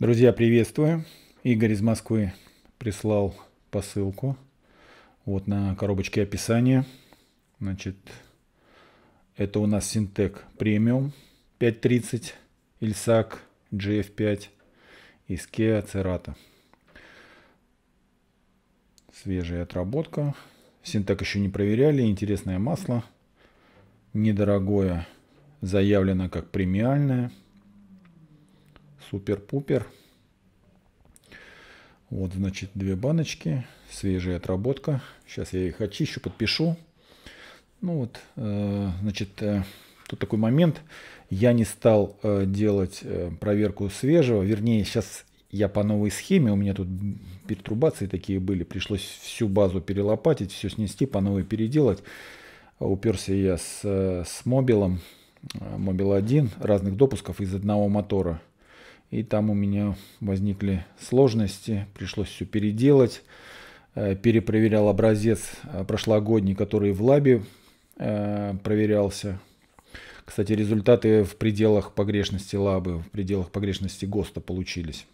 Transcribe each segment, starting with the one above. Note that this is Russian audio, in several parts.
Друзья, приветствую. Игорь из Москвы прислал посылку. Вот на коробочке описание. Значит, это у нас Синтек Премиум 530, Ильсак GF5 из Kia Cerata. Свежая отработка. Синтек еще не проверяли. Интересное масло. Недорогое. Заявлено как премиальное супер-пупер. Вот, значит, две баночки, свежая отработка. Сейчас я их очищу, подпишу. Ну вот, э, значит, э, тут такой момент. Я не стал э, делать э, проверку свежего. Вернее, сейчас я по новой схеме, у меня тут перетрубации такие были, пришлось всю базу перелопатить, все снести, по новой переделать. А уперся я с, э, с мобилом, э, мобил 1, разных допусков из одного мотора – и там у меня возникли сложности, пришлось все переделать. Э, перепроверял образец э, прошлогодний, который в лабе э, проверялся. Кстати, результаты в пределах погрешности лабы, в пределах погрешности ГОСТа получились.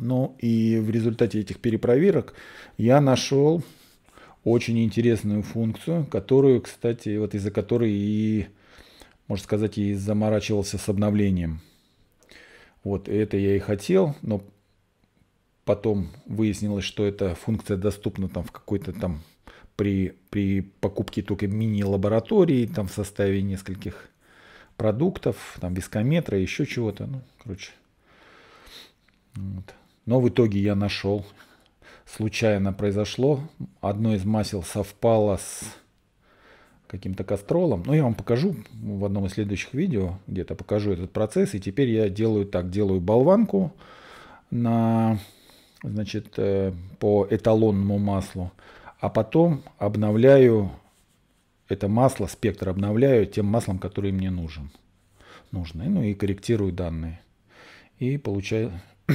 Ну и в результате этих перепроверок я нашел очень интересную функцию, которую, кстати, вот из-за которой и, можно сказать, и заморачивался с обновлением – вот это я и хотел, но потом выяснилось, что эта функция доступна там в какой-то там при, при покупке только мини-лаборатории, там в составе нескольких продуктов, там вискометра, еще чего-то, ну, короче. Вот. Но в итоге я нашел. Случайно произошло. Одно из масел совпало с каким-то кастролом. Но я вам покажу в одном из следующих видео, где-то покажу этот процесс. И теперь я делаю так, делаю болванку на, значит, э, по эталонному маслу, а потом обновляю это масло, спектр обновляю тем маслом, который мне нужен. нужно. Ну и корректирую данные. И получаю,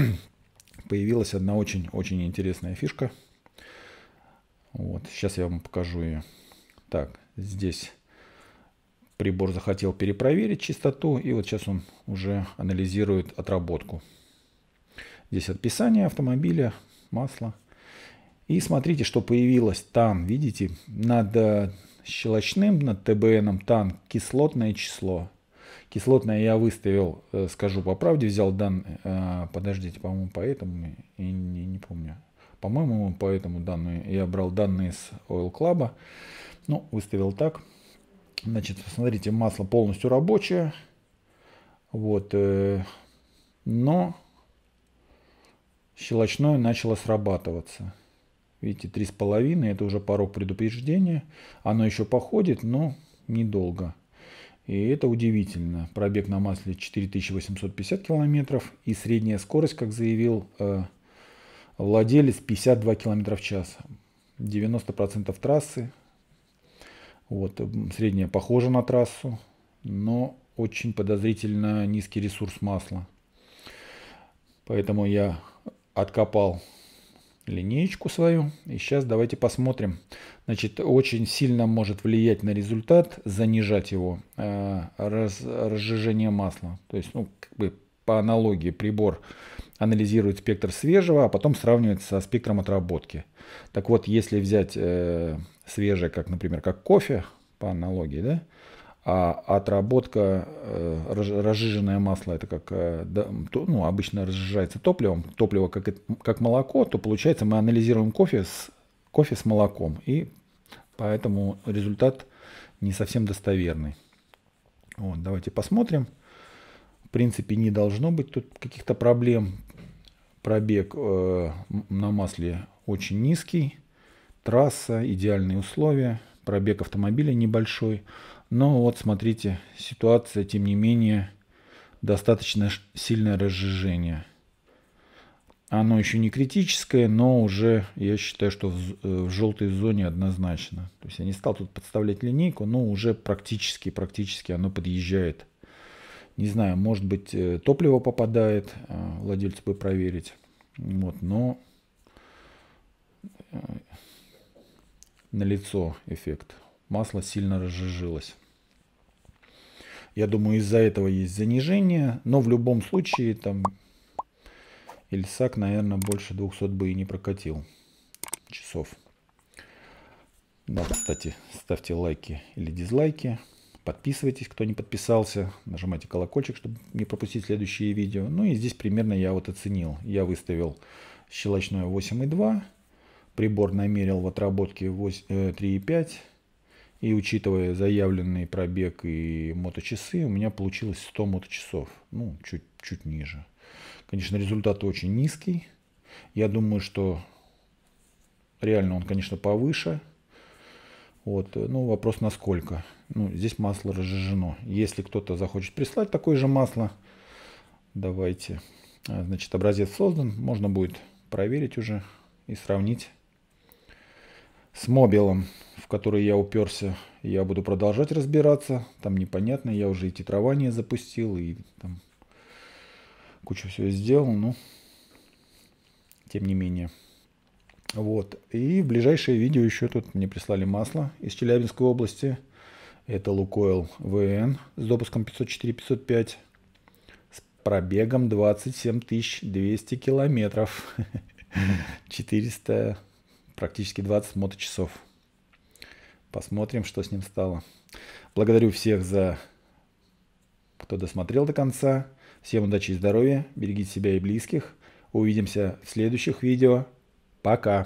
появилась одна очень-очень интересная фишка. Вот, сейчас я вам покажу ее. Так, здесь прибор захотел перепроверить чистоту, и вот сейчас он уже анализирует отработку. Здесь отписание автомобиля, масло, И смотрите, что появилось там, видите, над э, щелочным, над ТБНом, там кислотное число. Кислотное я выставил, э, скажу по правде, взял данные. Э, подождите, по-моему, поэтому, и не, не помню. По-моему, поэтому данные, я брал данные с Oil Club. Ну, выставил так. Значит, смотрите, масло полностью рабочее. Вот. Э, но щелочное начало срабатываться. Видите, 3,5, это уже порог предупреждения. Оно еще походит, но недолго. И это удивительно. Пробег на масле 4850 километров и средняя скорость, как заявил э, владелец, 52 километра в час. 90% трассы вот, э, средняя похожа на трассу, но очень подозрительно низкий ресурс масла. Поэтому я откопал линеечку свою. И сейчас давайте посмотрим. Значит, очень сильно может влиять на результат, занижать его, э, раз, разжижение масла. То есть, ну, как бы по аналогии прибор анализирует спектр свежего, а потом сравнивает со спектром отработки. Так вот, если взять э, свежее, как, например, как кофе, по аналогии, да, а отработка, э, разжиженное масло, это как, э, да, то, ну, обычно разжижается топливом, топливо как, как молоко, то получается мы анализируем кофе с, кофе с молоком, и поэтому результат не совсем достоверный. Вот, давайте посмотрим принципе, не должно быть тут каких-то проблем. Пробег э, на масле очень низкий, трасса, идеальные условия, пробег автомобиля небольшой. Но вот смотрите, ситуация, тем не менее, достаточно сильное разжижение. Оно еще не критическое, но уже, я считаю, что в, э, в желтой зоне однозначно. То есть я не стал тут подставлять линейку, но уже практически, практически оно подъезжает не знаю, может быть, э, топливо попадает, э, владельцу бы проверить. Вот, но э, на лицо эффект. Масло сильно разжижилось. Я думаю, из-за этого есть занижение, но в любом случае там Ильсак, наверное, больше 200 бы и не прокатил часов. Да, кстати, ставьте лайки или дизлайки. Подписывайтесь, кто не подписался, нажимайте колокольчик, чтобы не пропустить следующие видео. Ну и здесь примерно я вот оценил. Я выставил щелочное 8,2, прибор намерил в отработке 3,5. Э, и учитывая заявленный пробег и моточасы, у меня получилось 100 моточасов, ну, чуть, чуть ниже. Конечно, результат очень низкий. Я думаю, что реально он, конечно, повыше – вот, э, ну, вопрос насколько. Ну, здесь масло разжижено. Если кто-то захочет прислать такое же масло, давайте. Э, значит, образец создан. Можно будет проверить уже и сравнить с мобилом, в который я уперся. Я буду продолжать разбираться. Там непонятно. Я уже и титрование запустил, и там кучу всего сделал. Ну, тем не менее. Вот. И в ближайшее видео еще тут мне прислали масло из Челябинской области. Это Лукойл ВН с допуском 504-505 с пробегом 27 200 километров. 400, практически 20 моточасов. Посмотрим, что с ним стало. Благодарю всех за кто досмотрел до конца. Всем удачи и здоровья. Берегите себя и близких. Увидимся в следующих видео. Пока.